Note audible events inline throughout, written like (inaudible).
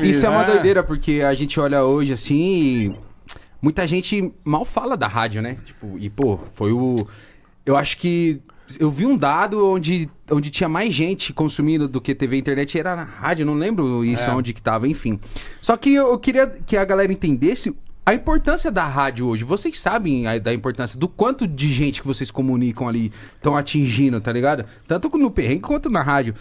Isso é uma né? doideira, porque a gente olha hoje assim e muita gente mal fala da rádio, né? Tipo, e pô, foi o. Eu acho que. Eu vi um dado onde, onde tinha mais gente consumindo do que TV e internet, era na rádio, não lembro isso é. onde que tava, enfim. Só que eu, queria que a galera entendesse a importância da rádio hoje, vocês sabem a, da importância do quanto de gente que vocês comunicam ali estão atingindo, tá ligado? Tanto no perrengue quanto na rádio.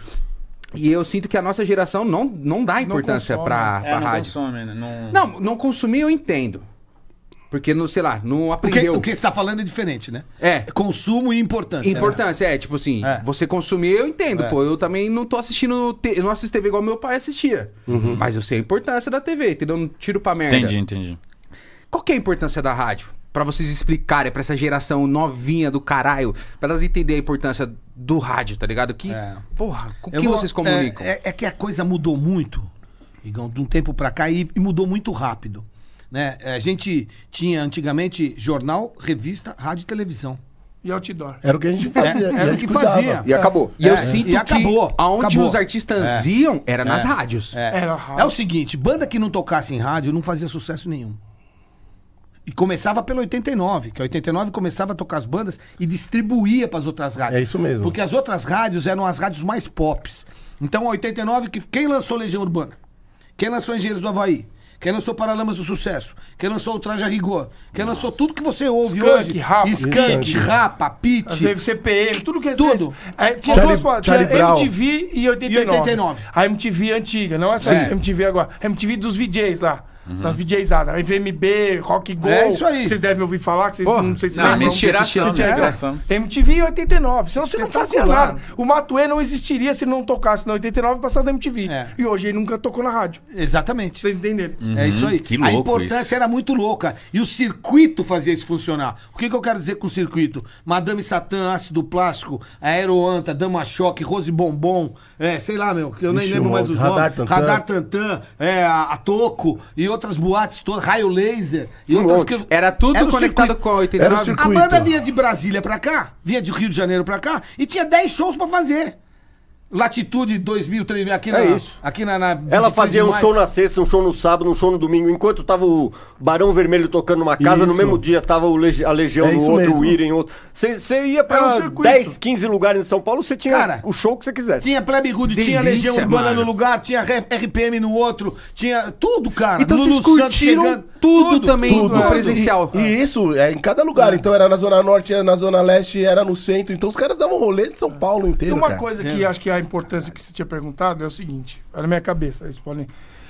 E eu sinto que a nossa geração não, não dá importância para é, rádio. Consome, né? não... não, não consumir eu entendo. Porque, não, sei lá, não aprendeu. O que, o que você está falando é diferente, né? É. Consumo e importância. Né? Importância, é. Tipo assim, é. você consumir, eu entendo. É. Pô, eu também não tô assistindo... Te... Eu não assisto TV igual meu pai assistia. Uhum. Mas eu sei a importância da TV, entendeu? Não tiro pra merda. Entendi, entendi. Qual que é a importância da rádio? para vocês explicarem para essa geração novinha do caralho, para elas entenderem a importância do rádio, tá ligado? Que, é. porra, com que vou, vocês é, comunicam? É, é, que a coisa mudou muito, Igão, de um tempo para cá e, e, mudou muito rápido. Né? É, a gente tinha antigamente jornal, revista, rádio e televisão. E outdoor. Era o que a gente fazia. É, era o que cuidava. fazia. E acabou. É. E eu sinto e acabou. aonde acabou. os artistas iam era nas rádios. É. o seguinte, banda que não tocasse em rádio não fazia sucesso nenhum. E começava pelo 89, que a 89 começava a tocar as bandas e distribuía para as outras rádios. É isso mesmo. Porque as outras rádios eram as rádios mais pops. Então a 89, que, quem lançou Legião Urbana? Quem lançou Engenheiros do Havaí? Quem lançou Paralamas do Sucesso? Quem lançou o Traje Rigor? Quem Nossa. lançou tudo que você ouve Skank, hoje? Rapa, Skunk, Rapa, Pit. Teve CPM, tudo que tudo. É, tinha Charlie, duas MTV e 89. e 89. A MTV antiga, não essa é. é. MTV agora. A MTV dos VJs lá. Uhum. Das DJizadas. MVMB, Rock Go. É isso aí. Vocês devem ouvir falar, que vocês não sei se não, vocês inspiração, né? inspiração. É, MTV em 89. Senão você não fazia nada. O Matuê não existiria se não tocasse na 89 e passasse na MTV. É. E hoje ele nunca tocou na rádio. Exatamente. Vocês entenderam? Uhum, é isso aí. Que louco A importância isso. era muito louca. E o circuito fazia isso funcionar. O que, que eu quero dizer com o circuito? Madame Satã, Ácido Plástico, Aeroanta, Dama Choque, Rose Bombom, é, sei lá, meu, eu nem lembro mais os Radar nomes. Radar Tantan, é, a, a Toco e outras boates todas, raio laser. E um outras que... Era tudo era conectado com a 89. A banda vinha de Brasília pra cá, vinha de Rio de Janeiro pra cá, e tinha 10 shows pra fazer. Latitude 2003, aqui na. É isso. Aqui na, na Ela fazia um show na sexta, um show no sábado, um show no domingo. Enquanto tava o Barão Vermelho tocando uma casa, isso. no mesmo dia tava Legi a Legião é no outro, mesmo. o Ira em outro. Você ia pra é um 10, 15 lugares em São Paulo, você tinha Cara, o show que você quisesse. Tinha Plebe Rude, tinha Legião Urbana no lugar, tinha RPM no outro, tinha tudo, cara. Então Lulu vocês curtiram chegando, tudo, tudo, também tudo. no é, presencial. E, e, isso é em cada lugar. É. Então era na Zona Norte, era na Zona Leste, era no centro. Então os caras davam rolê de São é. Paulo inteiro. E uma cara. coisa que acho que a importância que você tinha perguntado é o seguinte, é na minha cabeça, eles podem...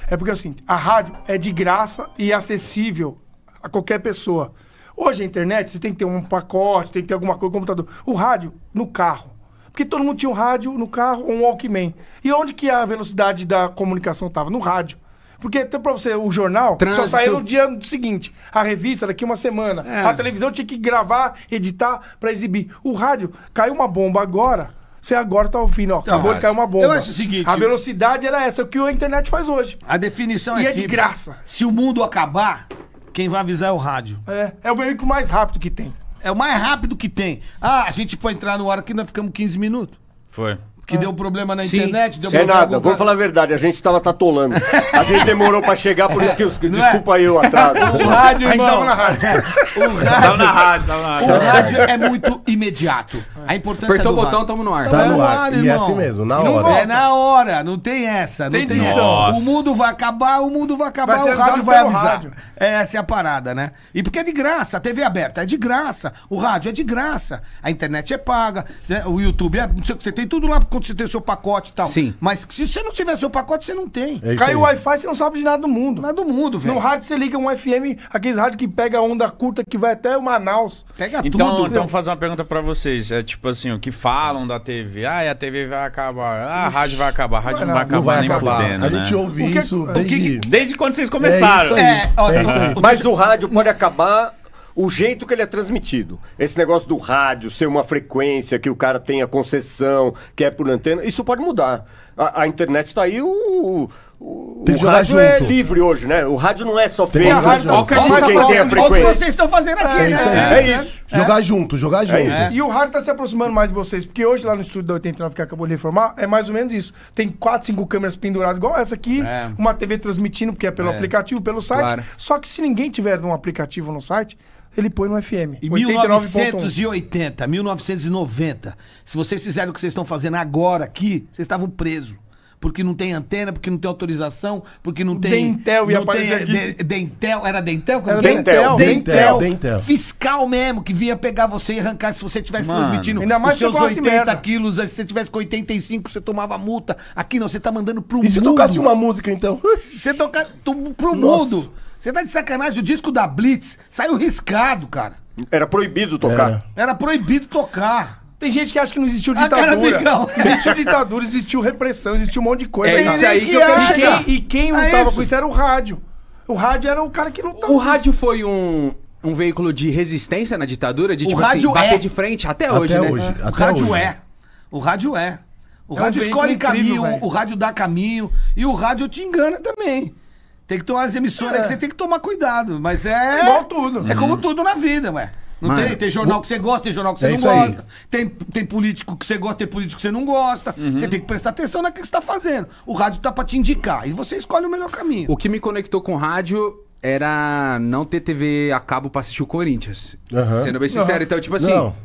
É porque assim, a rádio é de graça e acessível a qualquer pessoa. Hoje a internet, você tem que ter um pacote, tem que ter alguma coisa, computador. O rádio, no carro. Porque todo mundo tinha um rádio no carro ou um Walkman. E onde que a velocidade da comunicação estava? No rádio. Porque até então, para você, o jornal Trânsito. só saiu no dia seguinte. A revista daqui uma semana. É. A televisão tinha que gravar, editar para exibir. O rádio caiu uma bomba agora você agora tá ouvindo, ó, acabou acho. de tá cair uma bomba. Eu acho o seguinte... A velocidade era essa, o que a internet faz hoje. A definição é E é, é de graça. Se o mundo acabar, quem vai avisar é o rádio. É, é o veículo mais rápido que tem. É o mais rápido que tem. Ah, a gente pode entrar no ar aqui, nós ficamos 15 minutos. Foi que ah. deu problema na Sim. internet. Deu Sem problema nada, vou falar a verdade, a gente tava tatolando. A gente demorou pra chegar, por isso que (laughs) é? desculpa é? aí o atraso. (laughs) O rádio, irmão. Tava na rádio. O rádio, tava na rádio, tava na rádio. O rádio é muito imediato. A importância Apertou o botão, tamo no ar. Tá no ar, irmão. E é assim mesmo, na hora. É na hora, não tem essa. Não tem, tem O mundo vai acabar, o mundo vai acabar, vai o rádio vai avisar. Rádio. É, essa é a parada, né? E porque é de graça, a TV é aberta é de graça, o rádio é de graça, a internet é paga, né? o YouTube é, não sei você tem tudo lá quando você tem o seu pacote e tal. Sim. Mas se você não tiver seu pacote, você não tem. É Cai o Wi-Fi, você não sabe de nada do mundo. Nada do mundo, velho. No rádio você liga um FM, aqueles rádios que pega onda curta que vai até o Manaus. Pega então, tudo. Então, vou fazer uma pergunta para vocês. É tipo assim, o que falam da TV? Ah, a TV vai acabar. Ah, a rádio vai acabar. A rádio não, não vai acabar não vai nem acabar. fudendo, A né? gente né? ouve que, isso desde... Que, desde quando vocês é começaram. É, ó, é mas o rádio pode acabar o jeito que ele é transmitido. Esse negócio do rádio ser uma frequência, que o cara tem a concessão, que é por antena, isso pode mudar. A, a internet está aí, o, o, o rádio é livre hoje, né? O rádio não é só feito. Olha que a gente tá fazendo, o que vocês estão fazendo aqui, é, né? Isso é, é, isso. Jogar junto, jogar é junto. E o rádio está se aproximando mais de vocês, porque hoje lá no estúdio da 89 que acabou de reformar, é mais ou menos isso. Tem quatro, cinco câmeras penduradas, igual essa aqui, é. uma TV transmitindo, porque é pelo é. aplicativo, pelo site. Claro. Só que se ninguém tiver um aplicativo no site, ele põe no FM. Em 1980, 1990. Se vocês fizerem o que vocês estão fazendo agora aqui, vocês estavam presos. Porque não tem antena, porque não tem autorização, porque não tem. Dentel ia aparecer. Tem, de, Dentel, era Dentel? Era Dentel. Dentel. Dentel. Dentel. Fiscal mesmo, que vinha pegar você e arrancar se você estivesse transmitindo. Ainda mais os seus 80 quilos, se você tivesse com 85, você tomava multa. Aqui não, você tá mandando pro e mundo. E se tocasse uma música então? Você tocasse pro Nossa. mundo. Você tá de sacanagem, o disco da Blitz saiu riscado, cara. Era proibido tocar. Era proibido tocar. Tem gente que acha que não existiu A ah, cara ditadura. Existiu ditadura, existiu repressão, existiu um monte de coisa. É isso aí que eu acha. E quem, e quem É lutava isso. com isso era o rádio. O rádio era o cara que lutava. O rádio foi um, um veículo de resistência na ditadura, de O tipo rádio assim, bater é. de frente até, hoje, né? hoje. É. O Até rádio hoje. é. O rádio é. O É rádio escolhe caminho, o rádio dá caminho. E o rádio te engana também. Tem que tomar as emissoras é. que você tem que tomar cuidado, mas é. é igual tudo. É como uhum. tudo na vida, ué. Não Mano, tem, tem jornal que você gosta, tem jornal que você é não gosta. Tem, tem político que você gosta, tem político que você não gosta. Uhum. Você tem que prestar atenção naquilo que você está fazendo. O rádio tá para te indicar e você escolhe o melhor caminho. O que me conectou com o rádio era não ter TV a cabo para assistir o Corinthians. Uhum. Sendo bem sincero, então, tipo assim. Não.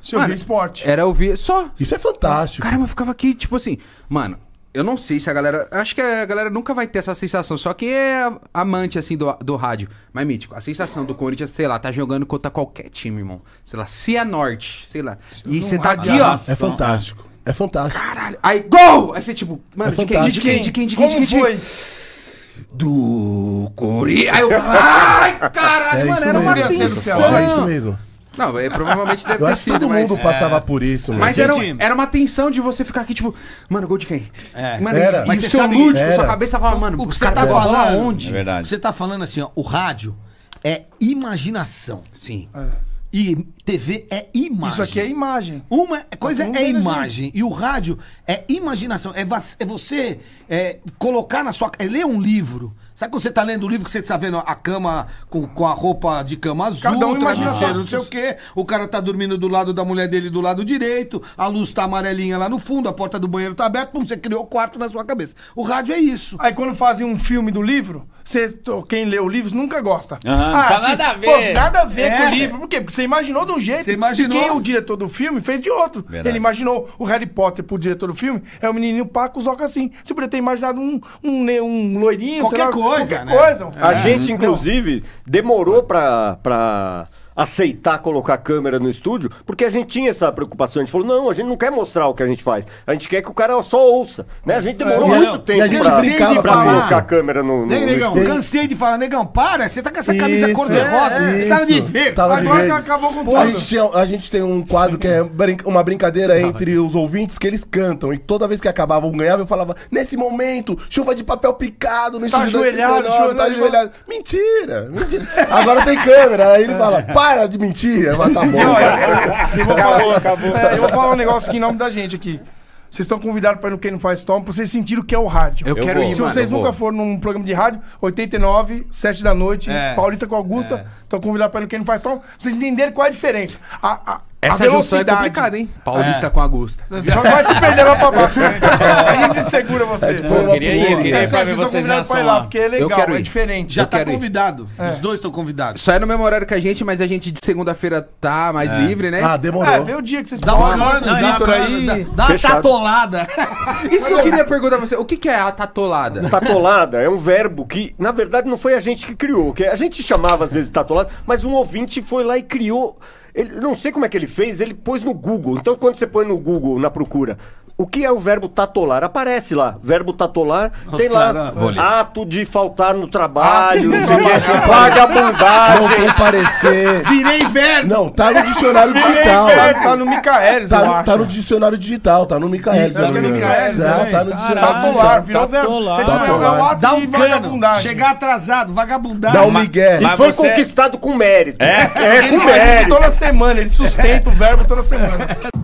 Se ouvir esporte. Era ouvir só. Isso é fantástico. Caramba, eu ficava aqui, tipo assim, mano, eu não sei se a galera. Acho que a galera nunca vai ter essa sensação. Só que é amante, assim, do, do rádio. Mas, mítico, a sensação do Corinthians, sei lá, tá jogando contra qualquer time, irmão. Sei lá, Cianorte, é sei lá. E você é tá aqui, ó. É fantástico. É fantástico. Caralho. Aí, gol! Aí você, tipo, mano, é de, quem? de quem? De quem? De quem? De quem? De quem? Do Corinthians. Aí eu. Ai, caralho, é mano, era uma tensão. É isso mesmo. Não, é, provavelmente deve ter sido, todo mas... mundo é. passava por isso, mano. Mas era, era uma tensão de você ficar aqui, tipo, mano, gol de quem? É. Mano, Era. e Mas o seu lúdico, era. sua cabeça fala, mano, O que você tá, tá falando onde? É verdade. Você tá falando assim, ó, o rádio é imaginação. Sim. E TV é imagem. Isso aqui é imagem. Uma tá coisa é imagem e o rádio é imaginação. É, é você é, colocar na sua. É ler um livro. Sabe quando você está lendo o um livro que você está vendo a cama com, com a roupa de cama azul, Cada um travesseiro, não sei o quê. O cara está dormindo do lado da mulher dele do lado direito, a luz está amarelinha lá no fundo, a porta do banheiro está aberta, pum, você criou o quarto na sua cabeça. O rádio é isso. Aí quando fazem um filme do livro, quem lê o livro nunca gosta. Uhum, ah, tá assim, nada a ver. Pô, nada a ver é. com o é. livro. Por quê? Porque você imaginou do um jeito. Você imaginou? quem é o diretor do filme fez de outro. Verdade. Ele imaginou o Harry Potter pro diretor do filme, é o menininho Paco Zoca assim. Você poderia ter imaginado um, um, né, um loirinho, qualquer lá, coisa. Qualquer né? coisa. É. A gente, inclusive, demorou pra. pra aceitar colocar câmera no estúdio, porque a gente tinha essa preocupação. A gente falou, não, a gente não quer mostrar o que a gente faz. A gente quer que o cara só ouça. Né? A gente demorou é, muito não. tempo gente pra, brincava, pra colocar a câmera no, no, né, negão, no Cansei de falar, negão, para, você tá com essa camisa isso, cor de rosa. É, tava de verde. Tava Agora de verde. acabou com tudo. A gente, tinha, a gente tem um quadro que é uma brincadeira entre os ouvintes que eles cantam. E toda vez que acabavam, ganhava, eu falava, nesse momento, chuva de papel picado no tá estúdio. Ajoelhado, chuva, tá ajoelhado. Mentira, mentira. Agora tem câmera. Aí ele fala, para para de mentir. Mas tá bom. (laughs) Não, eu, é, é, é, eu, vou falar, acabou. É, eu vou falar um negócio aqui em nome da gente aqui. Vocês estão convidados para ir no Quem Não Faz Tom, pra vocês sentirem o que é o rádio. Eu, eu quero vou, ir, Se vocês nunca foram num programa de rádio, 89, 7 da noite, é, Paulista com Augusta, estão é. convidados para ir no Quem Não Faz Tom, vocês entenderem qual é a diferença. A, a, essa a é velocidade. é complicada, hein? Paulista é. com Augusta. (laughs) Só vai se perder lá pra baixo. (laughs) A gente segura você. É, tipo, eu queria ir, queria ir pra ver vocês em ação lá. Porque é legal, eu é tá quero ir. é diferente. Já eu tá convidado. Ir. Os dois estão convidados. Só é no mesmo horário que a gente, mas a gente de segunda-feira tá mais é. livre, né? Ah, demorou. É, vê o dia que vocês Dá uma hora no zap aí. Dá uma tatolada. (laughs) Isso que eu queria perguntar pra você. O que que é a tatolada? Tatolada é um verbo que, na verdade, não foi a gente que criou. A gente chamava às vezes tatolada, mas um ouvinte foi lá e criou... Ele, não sei como é que ele fez, ele pôs no Google. Então, quando você põe no Google, na procura, o que é o verbo tatolar? Aparece lá. Verbo tatolar Nossa, tem lá ato de faltar no ah, trabalho, vagabundagem. Não comparecer. Virei verbo. Não, tá no dicionário Virei digital. Verbo. Tá no Micaelis, tá, eu acho. Tá no dicionário digital, tá no Micaelis. Acho que é no Micaelis, tá, né? Tá, tá no dicionário Tatolar, virou tatolar. verbo. É tatolar. Dá um vagabundagem, chegar atrasado, vagabundagem. Dá um migué. E foi é- conquistado com mérito. É, é com mérito. toda semana, ele sustenta o verbo toda semana. (laughs)